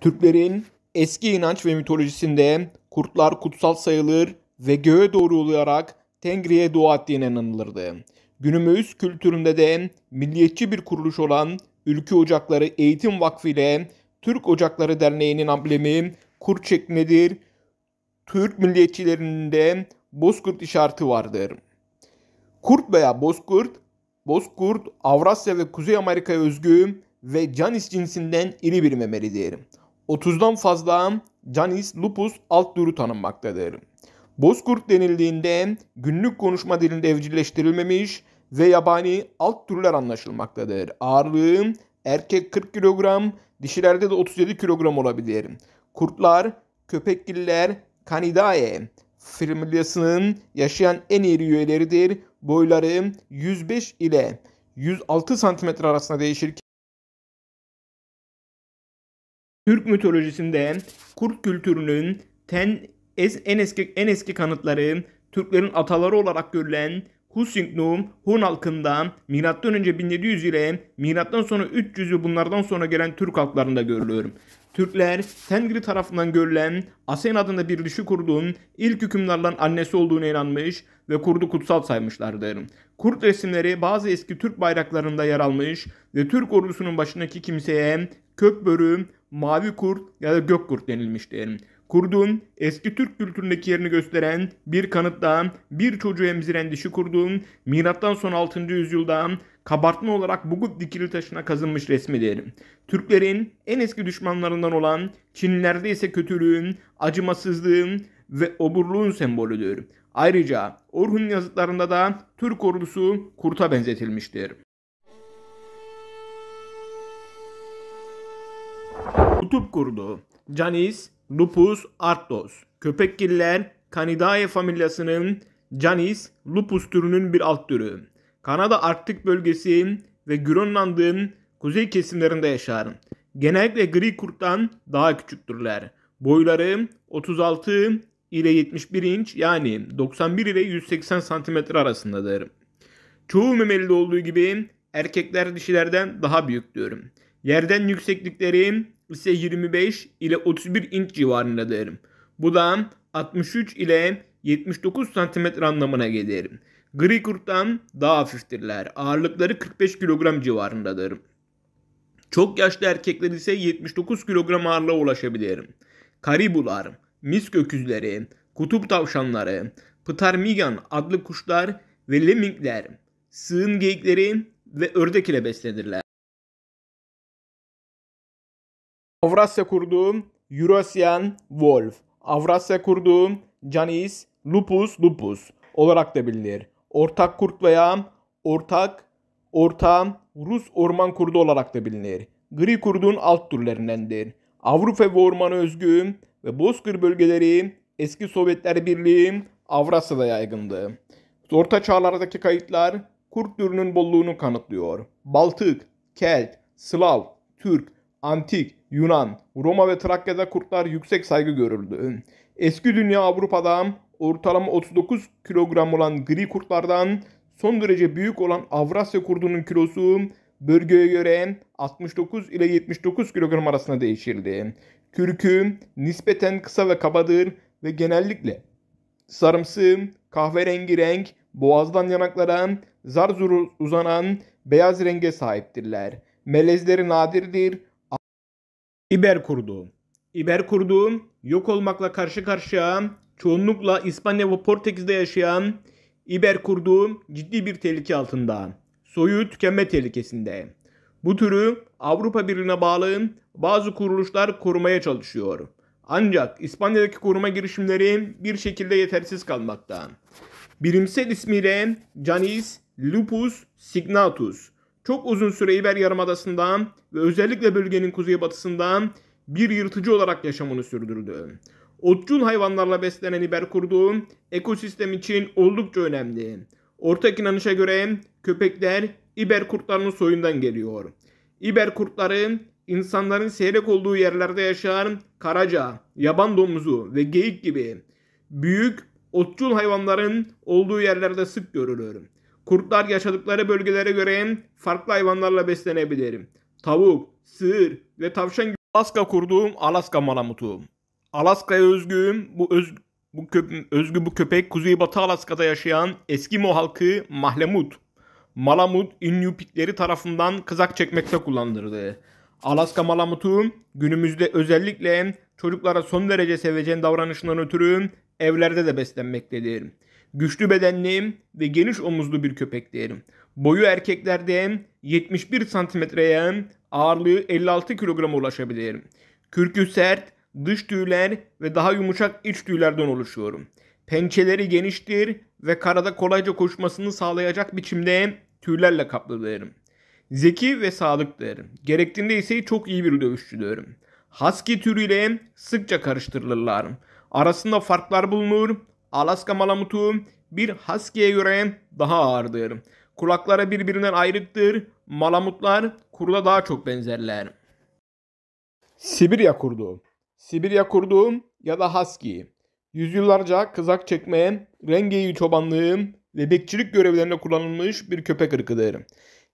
Türklerin eski inanç ve mitolojisinde kurtlar kutsal sayılır ve göğe doğru uluyarak Tengri'ye dua ettiğine inanılırdı. Günümüz kültüründe de milliyetçi bir kuruluş olan Ülkü Ocakları Eğitim Vakfı ile Türk Ocakları Derneği'nin amblemi kurt şeklindedir. Türk milliyetçilerinde bozkurt işareti vardır. Kurt veya bozkurt, bozkurt Avrasya ve Kuzey Amerika'ya özgü ve canis cinsinden iri bir memelidir. 30'dan fazla canis lupus alt türü tanınmaktadır. Bozkurt denildiğinde günlük konuşma dilinde evcilleştirilmemiş ve yabani alt türler anlaşılmaktadır. Ağırlığı erkek 40 kilogram, dişilerde de 37 kilogram olabilir. Kurtlar, köpekgiller, kanidae familyasının yaşayan en iri üyeleridir. Boyları 105 ile 106 cm arasında değişir. Türk mitolojisinde kurt kültürünün ten, es, en eski en eski kanıtları Türklerin ataları olarak görülen Husingnum Hun halkında önce 1700 ile M.Ö. 300'ü bunlardan sonra gelen Türk halklarında görülüyorum. Türkler Tengri tarafından görülen Asen adında bir dişi kurduğun ilk hükümdarların annesi olduğuna inanmış ve kurdu kutsal saymışlardır. Kurt resimleri bazı eski Türk bayraklarında yer almış ve Türk ordusunun başındaki kimseye kök börü, mavi kurt ya da gök kurt denilmiştir. Kurdun eski Türk kültüründeki yerini gösteren bir kanıtta bir çocuğu emziren dişi kurdun milattan sonra 6. yüzyılda kabartma olarak Bugut dikili taşına kazınmış resmidir. Türklerin en eski düşmanlarından olan Çinlilerde ise kötülüğün, acımasızlığın ve oburluğun sembolüdür. Ayrıca Orhun yazıtlarında da Türk ordusu kurta benzetilmiştir. Kutup kurdu. Canis, Lupus Arctos. Köpekgiller Canidae familyasının Canis lupus türünün bir alt türü. Kanada Arktik bölgesi ve Grönland'ın kuzey kesimlerinde yaşar. Genellikle gri kurttan daha küçüktürler. Boyları 36 ile 71 inç yani 91 ile 180 santimetre arasındadır. Çoğu memelide olduğu gibi erkekler dişilerden daha büyük diyorum. Yerden yükseklikleri ise 25 ile 31 inç civarındadır. Bu da 63 ile 79 santimetre anlamına gelir. Gri kurttan daha hafiftirler. Ağırlıkları 45 kilogram civarındadır. Çok yaşlı erkekler ise 79 kilogram ağırlığa ulaşabilir. Karibular, mis öküzleri, kutup tavşanları, ptarmigan adlı kuşlar ve lemmingler, sığın geyikleri ve ördek ile beslenirler. Avrasya kurdu Eurasian wolf, Avrasya kurdu canis lupus lupus olarak da bilinir ortak kurt veya ortak ortağın Rus orman kurdu olarak da bilinir. Gri kurdun alt türlerindendir. Avrupa ve ormana özgü ve bozkır bölgeleri eski Sovyetler Birliği Avrasya'da yaygındı. Orta çağlardaki kayıtlar kurt türünün bolluğunu kanıtlıyor. Baltık, Kelt, Slav, Türk, Antik, Yunan, Roma ve Trakya'da kurtlar yüksek saygı görüldü. Eski dünya Avrupa'da ortalama 39 kilogram olan gri kurtlardan son derece büyük olan Avrasya kurdunun kilosu bölgeye göre 69 ile 79 kilogram arasında değişirdi. Kürkü nispeten kısa ve kabadır ve genellikle sarımsı, kahverengi renk, boğazdan yanaklara, zar zor uzanan beyaz renge sahiptirler. Melezleri nadirdir. İber kurdu. İber kurdu yok olmakla karşı karşıya çoğunlukla İspanya ve Portekiz'de yaşayan İber kurdu ciddi bir tehlike altında. Soyu tükenme tehlikesinde. Bu türü Avrupa Birliği'ne bağlı bazı kuruluşlar korumaya çalışıyor. Ancak İspanya'daki koruma girişimleri bir şekilde yetersiz kalmakta. Bilimsel ismiyle Canis lupus signatus çok uzun süre İber Yarımadası'nda ve özellikle bölgenin kuzeybatısında bir yırtıcı olarak yaşamını sürdürdü otçul hayvanlarla beslenen iberkurdu ekosistem için oldukça önemli. Ortak inanışa göre köpekler iberkurtlarının soyundan geliyor. İberkurtları insanların seyrek olduğu yerlerde yaşayan karaca, yaban domuzu ve geyik gibi büyük otçul hayvanların olduğu yerlerde sık görülür. Kurtlar yaşadıkları bölgelere göre farklı hayvanlarla beslenebilir. Tavuk, sığır ve tavşan gibi Alaska kurduğum Alaska malamutu. Alaska'ya özgüyüm. Bu öz bu köp, özgü bu köpek Kuzeybatı Alaska'da yaşayan eski mo halkı Mahlemut, Malamut Inuitleri tarafından kızak çekmekte kullandırdı. Alaska Malamut'u günümüzde özellikle çocuklara son derece sevecen davranışından ötürü evlerde de beslenmektedir. Güçlü bedenli ve geniş omuzlu bir köpektir. Boyu erkeklerde 71 santimetreye, ağırlığı 56 kilograma ulaşabilir. Kürkü sert, dış tüyler ve daha yumuşak iç tüylerden oluşuyor. Pençeleri geniştir ve karada kolayca koşmasını sağlayacak biçimde tüylerle kaplıdır. Zeki ve sadıktır. Gerektiğinde ise çok iyi bir dövüşçüdür. Husky türüyle sıkça karıştırılırlar. Arasında farklar bulunur. Alaska Malamutu bir huskyye göre daha ağırdır. Kulakları birbirinden ayrıktır. Malamutlar kurda daha çok benzerler. Sibirya kurdu. Sibirya kurdu ya da husky. Yüzyıllarca kızak çekmeye, rengeyi çobanlığı ve bekçilik görevlerinde kullanılmış bir köpek ırkıdır.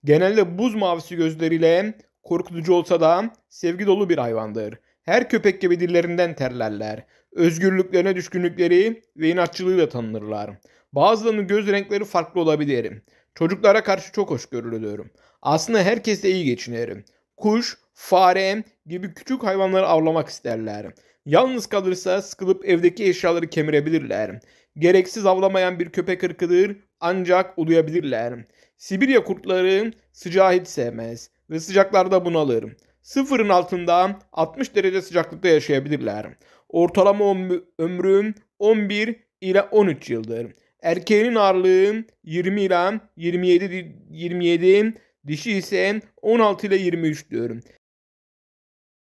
Genelde buz mavisi gözleriyle korkutucu olsa da sevgi dolu bir hayvandır. Her köpek gibi dillerinden terlerler. Özgürlüklerine düşkünlükleri ve inatçılığıyla tanınırlar. Bazılarının göz renkleri farklı olabilir. Çocuklara karşı çok hoşgörülüdür. Aslında herkesle iyi geçinirim. Kuş, fare gibi küçük hayvanları avlamak isterler. Yalnız kalırsa sıkılıp evdeki eşyaları kemirebilirler. Gereksiz avlamayan bir köpek ırkıdır ancak uluyabilirler. Sibirya kurtları sıcağı hiç sevmez ve sıcaklarda bunalır. Sıfırın altında 60 derece sıcaklıkta yaşayabilirler. Ortalama ömrü 11 ile 13 yıldır. Erkeğin ağırlığı 20 ile 27 27, dişi ise 16 ile 23 diyorum.